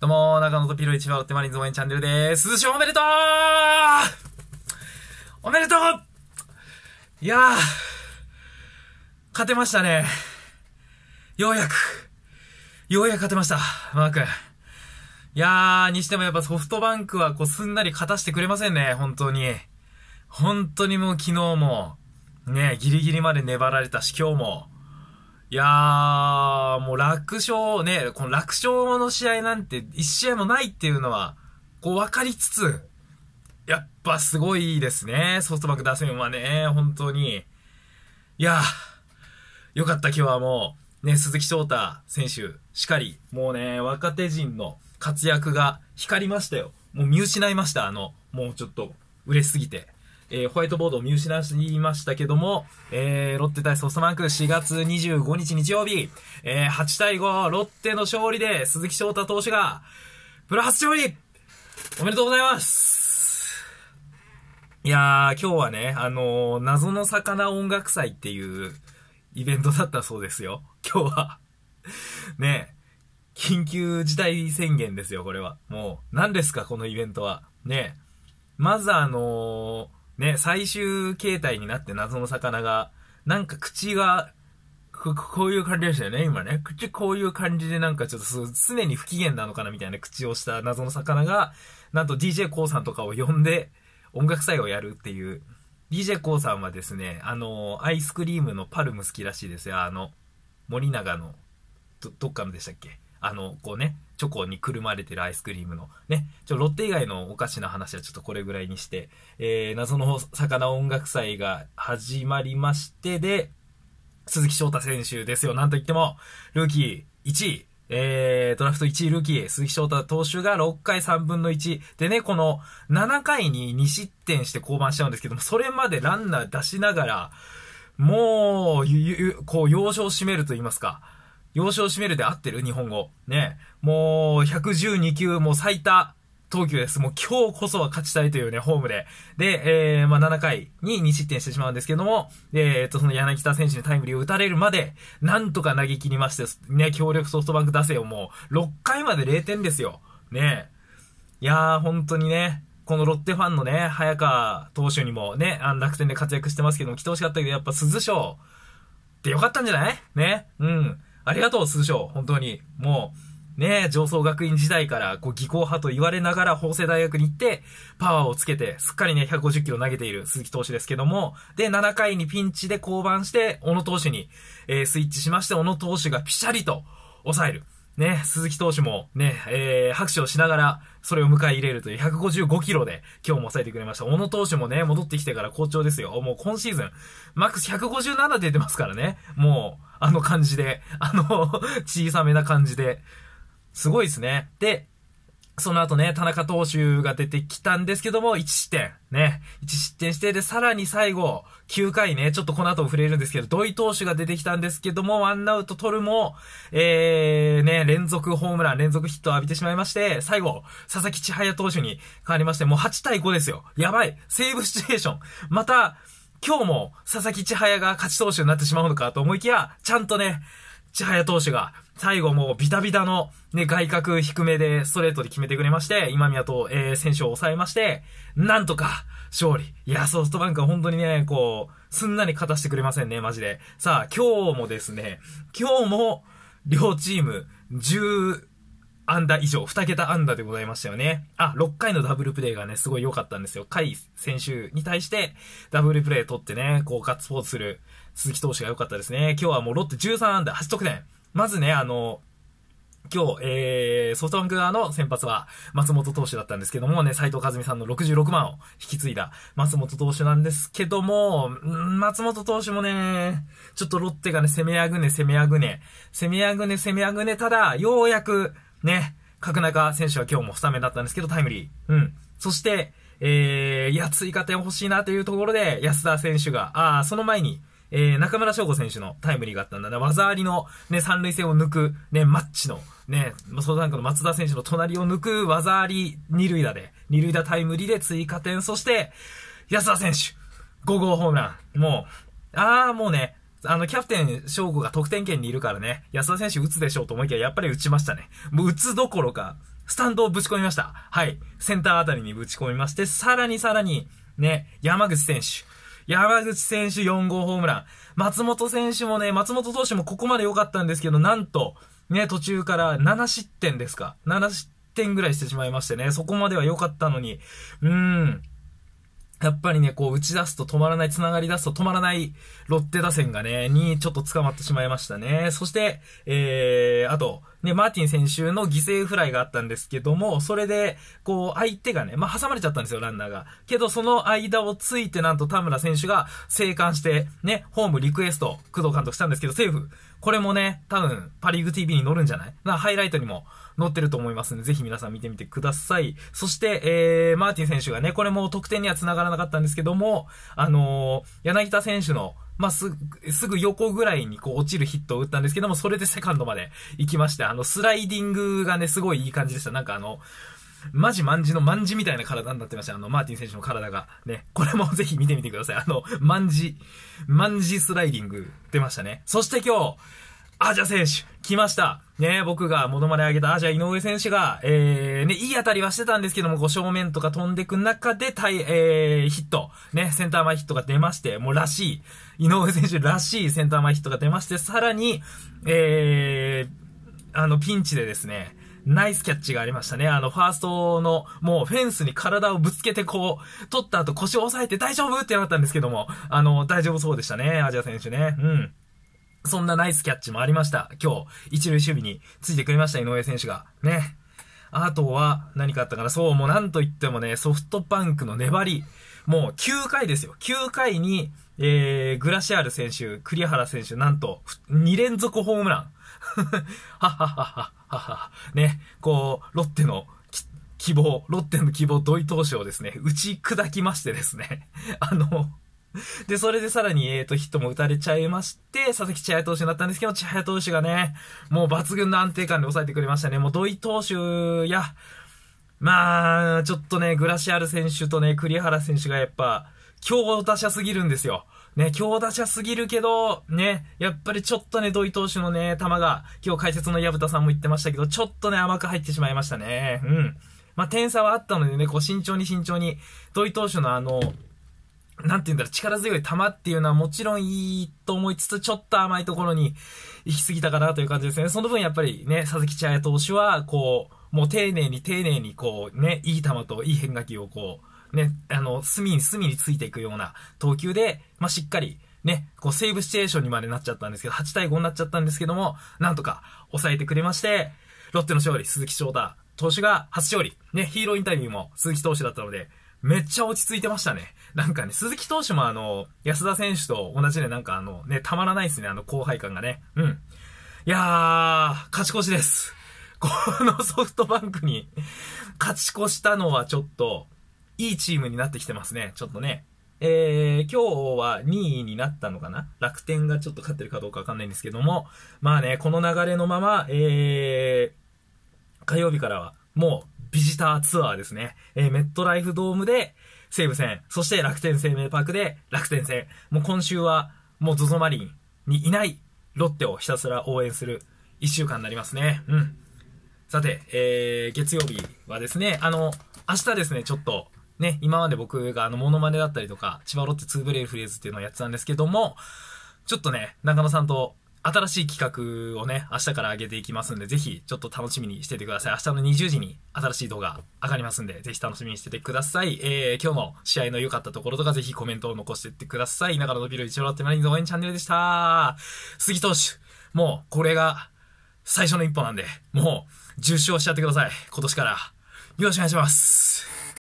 どうも、中野とピロ1話、おッテまりーンズ応援チャンネルです。涼しおめでとうおめでとういやー、勝てましたね。ようやく、ようやく勝てました、マー君。いやー、にしてもやっぱソフトバンクはこうすんなり勝たしてくれませんね、本当に。本当にもう昨日も、ね、ギリギリまで粘られたし、今日も、いやー、もう楽勝ね、この楽勝の試合なんて一試合もないっていうのは、こう分かりつつ、やっぱすごいですね、ソフトバンク打線はね、本当に。いやー、よかった今日はもう、ね、鈴木翔太選手、しかり、もうね、若手陣の活躍が光りましたよ。もう見失いました、あの、もうちょっと、嬉しすぎて。えー、ホワイトボードを見失いましたけども、えー、ロッテ対ソフトバンク4月25日日曜日、えー、8対5、ロッテの勝利で鈴木翔太投手が、プロ初勝利おめでとうございますいやー、今日はね、あのー、謎の魚音楽祭っていうイベントだったそうですよ。今日は ね緊急事態宣言ですよ、これは。もう、何ですか、このイベントは。ねまずあのーね、最終形態になって謎の魚が、なんか口が、ここういう感じでしたよね、今ね。口こういう感じでなんかちょっと常に不機嫌なのかなみたいな口をした謎の魚が、なんと d j k o さんとかを呼んで音楽祭をやるっていう。d j k o さんはですね、あの、アイスクリームのパルム好きらしいですよ。あの、森永の、ど、どっかのでしたっけあの、こうね、チョコにくるまれてるアイスクリームの、ね、ちょ、ロッテ以外のおかしな話はちょっとこれぐらいにして、えー、謎の魚音楽祭が始まりまして、で、鈴木翔太選手ですよ。なんといっても、ルーキー1位、えー、ドラフト1位ルーキー、鈴木翔太投手が6回3分の1。でね、この7回に2失点して降板しちゃうんですけども、それまでランナー出しながら、もう、ゆ、ゆ、こう、要所を締めると言いますか。要所を占めるで合ってる日本語。ね。もう、112球、もう最多投球です。もう今日こそは勝ちたいというね、ホームで。で、えー、まあ、7回に2失点してしまうんですけども、えー、と、その柳田選手にタイムリーを打たれるまで、なんとか投げ切りまして、ね、強力ソフトバンク打線をもう、6回まで0点ですよ。ね。いやー、本当にね、このロッテファンのね、早川投手にもね、あの楽天で活躍してますけども、来てほしかったけど、やっぱ鈴賞ってよかったんじゃないね。うん。ありがとう、通称。本当に。もう、ね、上層学院時代から、こう、技巧派と言われながら、法政大学に行って、パワーをつけて、すっかりね、150キロ投げている鈴木投手ですけども、で、7回にピンチで降板して、小野投手に、えー、スイッチしまして、小野投手がピシャリと抑える。ね、鈴木投手もね、えー、拍手をしながら、それを迎え入れるという155キロで今日も抑えてくれました。小野投手もね、戻ってきてから好調ですよ。もう今シーズン、マックス157出てますからね。もう、あの感じで、あの小さめな感じで。すごいですね。で、その後ね、田中投手が出てきたんですけども、1失点。ね。1失点して、で、さらに最後、9回ね、ちょっとこの後も触れるんですけど、土井投手が出てきたんですけども、ワンアウト取るも、えー、ね、連続ホームラン、連続ヒットを浴びてしまいまして、最後、佐々木千早投手に変わりまして、もう8対5ですよ。やばい。セーブシチュエーション。また、今日も佐々木千早が勝ち投手になってしまうのかと思いきや、ちゃんとね、千早投手が、最後もうビタビタの、ね、外角低めでストレートで決めてくれまして、今宮と、えー、選手を抑えまして、なんとか、勝利。いや、ソフトバンクは本当にね、こう、すんなり勝たしてくれませんね、マジで。さあ、今日もですね、今日も、両チーム、アンダー以上、2桁アンダーでございましたよね。あ、6回のダブルプレーがね、すごい良かったんですよ。回選手に対して、ダブルプレー取ってね、こうガッツポーズする鈴木投手が良かったですね。今日はもうロッテ13安打、8得点。まずね、あの、今日、えー、ソフトバンク側の先発は松本投手だったんですけどもね、斎藤和美さんの66万を引き継いだ松本投手なんですけども、ん松本投手もね、ちょっとロッテがね、攻めあぐね、攻めあぐね、攻めあぐね、攻めあぐね、ただ、ようやく、ね、角中選手は今日もスタメンだったんですけど、タイムリー。うん。そして、えー、いや、追加点欲しいなというところで、安田選手が、あその前に、えー、中村翔吾選手のタイムリーがあったんだね。技ありの、ね、三塁線を抜く、ね、マッチの、ね、そのなんかの松田選手の隣を抜く技あり二塁打で、二塁打タイムリーで追加点、そして、安田選手、5号ホームラン。もう、ああ、もうね、あの、キャプテン翔吾が得点圏にいるからね、安田選手打つでしょうと思いきや、やっぱり打ちましたね。もう打つどころか、スタンドをぶち込みました。はい。センターあたりにぶち込みまして、さらにさらに、ね、山口選手。山口選手4号ホームラン。松本選手もね、松本投手もここまで良かったんですけど、なんと、ね、途中から7失点ですか。7失点ぐらいしてしまいましてね、そこまでは良かったのに、うーん。やっぱりね、こう打ち出すと止まらない、繋がり出すと止まらないロッテ打線がね、にちょっと捕まってしまいましたね。そして、えー、あと、ね、マーティン選手の犠牲フライがあったんですけども、それで、こう相手がね、まあ、挟まれちゃったんですよ、ランナーが。けど、その間をついてなんと田村選手が生還して、ね、ホームリクエスト、工藤監督したんですけど、セーフ。これもね、多分、パリーグ TV に載るんじゃないな、ハイライトにも載ってると思いますんで、ぜひ皆さん見てみてください。そして、えー、マーティン選手がね、これも得点には繋がらなかったんですけども、あのー、柳田選手の、まあ、す、すぐ横ぐらいにこう落ちるヒットを打ったんですけども、それでセカンドまで行きまして、あの、スライディングがね、すごいいい感じでした。なんかあの、マジンジのンジみたいな体になってました。あの、マーティン選手の体が。ね。これもぜひ見てみてください。あの、ジ、マンジスライディング出ましたね。そして今日、アジャ選手、来ました。ね僕が物まマ上げたアジャ井上選手が、えー、ね、いい当たりはしてたんですけども、5正面とか飛んでく中で、対、えー、ヒット、ね、センター前ヒットが出まして、もうらしい、井上選手らしいセンター前ヒットが出まして、さらに、えー、あの、ピンチでですね、ナイスキャッチがありましたね。あの、ファーストの、もうフェンスに体をぶつけてこう、取った後腰を押さえて大丈夫ってなったんですけども、あの、大丈夫そうでしたね、アジア選手ね。うん。そんなナイスキャッチもありました。今日、一塁守備についてくれました、井上選手が。ね。あとは、何かあったかな。そう、もうなんと言ってもね、ソフトバンクの粘り。もう9回ですよ。9回に、えー、グラシアル選手、栗原選手、なんと、2連続ホームラン。ははははは。ね、こう、ロッテの希望、ロッテの希望土井投手をですね、打ち砕きましてですね、あの、で、それでさらに、えっ、ー、と、ヒットも打たれちゃいまして、佐々木千早投手になったんですけど、千早投手がね、もう抜群の安定感で抑えてくれましたね。もう土井投手や、まあ、ちょっとね、グラシアル選手とね、栗原選手がやっぱ、強打者すぎるんですよ。ね、強打者すぎるけど、ね、やっぱりちょっとね、土井投手のね、球が、今日解説の薮田さんも言ってましたけど、ちょっとね、甘く入ってしまいましたね。うん。まあ、点差はあったのでね、こう、慎重に慎重に、土井投手のあの、なんて言うんだろう、力強い球っていうのはもちろんいいと思いつつ、ちょっと甘いところに行き過ぎたかなという感じですね。その分やっぱりね、佐々木千彩投手は、こう、もう丁寧に丁寧にこうね、いい球といい変化球をこう、ね、あの、隅に隅についていくような投球で、まあ、しっかり、ね、こう、セーブシチュエーションにまでなっちゃったんですけど、8対5になっちゃったんですけども、なんとか抑えてくれまして、ロッテの勝利、鈴木翔太投手が初勝利。ね、ヒーローインタビューも鈴木投手だったので、めっちゃ落ち着いてましたね。なんかね、鈴木投手もあの、安田選手と同じね、なんかあの、ね、たまらないですね、あの後輩感がね。うん。いやー、勝ち越しです。このソフトバンクに勝ち越したのはちょっと、いいチームになってきてますね。ちょっとね。えー、今日は2位になったのかな楽天がちょっと勝ってるかどうかわかんないんですけども、まあね、この流れのまま、えー、火曜日からは、もう、ビジターツアーですね。えー、メットライフドームで、西武戦、そして楽天生命パークで楽天戦。もう今週は、もう ZOZO マリンにいないロッテをひたすら応援する1週間になりますね。うん。さて、えー、月曜日はですね、あの、明日ですね、ちょっと、ね、今まで僕があの、モノマネだったりとか、千葉ロッテつブレイフレーズっていうのをやってたんですけども、ちょっとね、中野さんと新しい企画をね、明日から上げていきますんで、ぜひちょっと楽しみにしててください。明日の20時に新しい動画上がりますんで、ぜひ楽しみにしててください。えー、今日の試合の良かったところとか、ぜひコメントを残してってください。中野のビル一応郎ってマリンズ応援チャンネルでした。杉投手、もうこれが最初の一歩なんで、もう重賞しちゃってください。今年から。よろしくお願いします。